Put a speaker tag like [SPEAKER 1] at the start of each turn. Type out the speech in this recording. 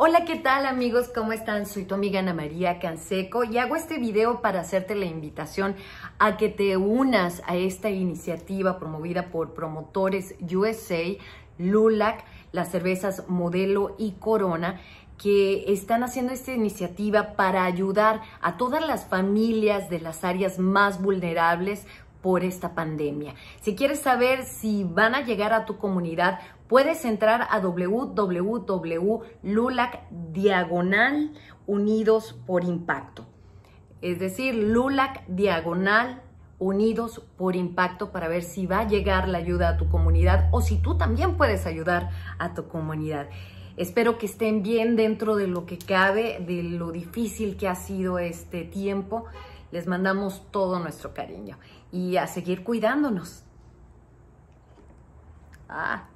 [SPEAKER 1] Hola, ¿qué tal amigos? ¿Cómo están? Soy tu amiga Ana María Canseco y hago este video para hacerte la invitación a que te unas a esta iniciativa promovida por Promotores USA, LULAC, las cervezas Modelo y Corona, que están haciendo esta iniciativa para ayudar a todas las familias de las áreas más vulnerables por esta pandemia. Si quieres saber si van a llegar a tu comunidad, puedes entrar a www.lulacdiagonal.unidosporimpacto. Es decir, LULAC diagonal unidos por impacto para ver si va a llegar la ayuda a tu comunidad o si tú también puedes ayudar a tu comunidad. Espero que estén bien dentro de lo que cabe, de lo difícil que ha sido este tiempo. Les mandamos todo nuestro cariño y a seguir cuidándonos. Ah.